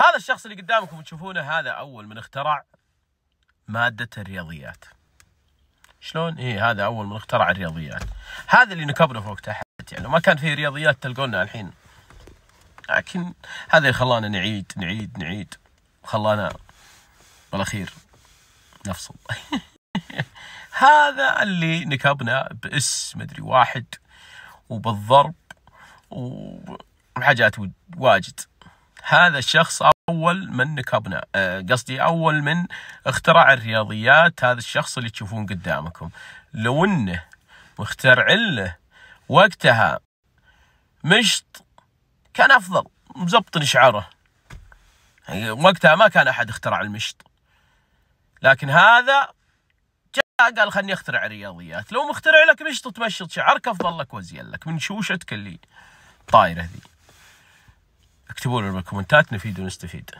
هذا الشخص اللي قدامكم تشوفونه هذا اول من اخترع ماده الرياضيات شلون؟ ايه هذا اول من اخترع الرياضيات هذا اللي نكبره فوق تحت يعني لو ما كان في رياضيات تلقونا الحين لكن هذا اللي خلانا نعيد نعيد نعيد وخلانا بالاخير نفصل هذا اللي نكبنا باس مدري واحد وبالضرب وحاجات واجد هذا الشخص اول من نكبنا آه، قصدي اول من اخترع الرياضيات هذا الشخص اللي تشوفون قدامكم لو انه مخترع له وقتها مشط كان افضل مزبط شعره يعني وقتها ما كان احد اخترع المشط لكن هذا جاء قال خلني اخترع الرياضيات لو مخترع لك مشط تمشط شعرك افضل لك وازين لك من شوشتك اللي طايره ذي اكتبوا لنا بالكومنتات نفيد ونستفيد